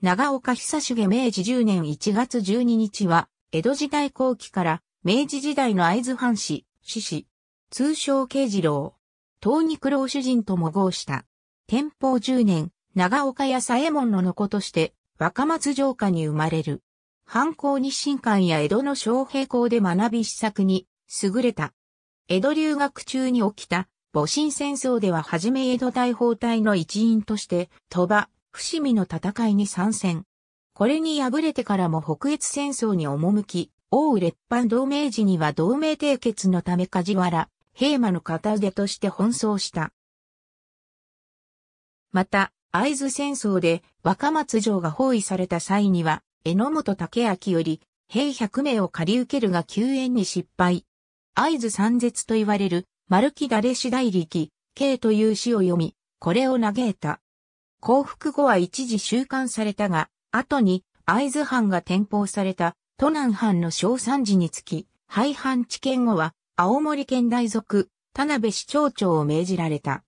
長岡久重明治10年1月12日は、江戸時代後期から明治時代の会津藩士、志士、通称慶次郎、東肉郎主人とも号した。天保10年、長岡や左衛門ののとして、若松城下に生まれる。藩校日進館や江戸の昌平校で学び施策に、優れた。江戸留学中に起きた、戊辰戦争では初め江戸大砲隊の一員として、鳥羽、伏見の戦いに参戦。これに敗れてからも北越戦争に赴き、大羽列藩同盟時には同盟締結のため梶原、平馬の片腕として奔走した。また、会津戦争で若松城が包囲された際には、榎本武明より、兵100名を借り受けるが救援に失敗。会津三絶と言われる、丸木誰れ次第力、K という詩を読み、これを嘆いた。降伏後は一時収監されたが、後に会津藩が転封された都南藩の小三寺につき、廃藩置県後は青森県大属、田辺市長長を命じられた。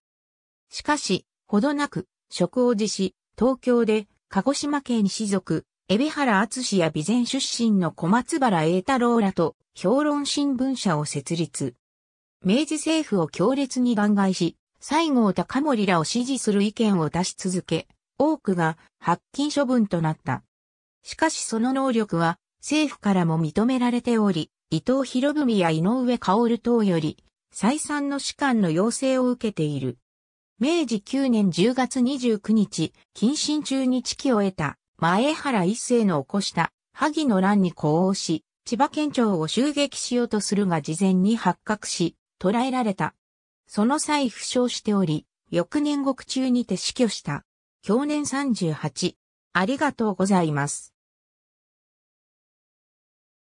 しかし、ほどなく、職を辞し、東京で鹿児島県氏族、海老原厚氏や備前出身の小松原栄太郎らと評論新聞社を設立。明治政府を強烈に弾劾し、西郷隆盛らを支持する意見を出し続け、多くが発禁処分となった。しかしその能力は政府からも認められており、伊藤博文や井上薫等より再三の士官の要請を受けている。明治9年10月29日、謹慎中に知期を得た前原一世の起こした萩の乱に呼応し、千葉県庁を襲撃しようとするが事前に発覚し、捕らえられた。その際負傷しており、翌年獄中にて死去した。享年38。ありがとうございます。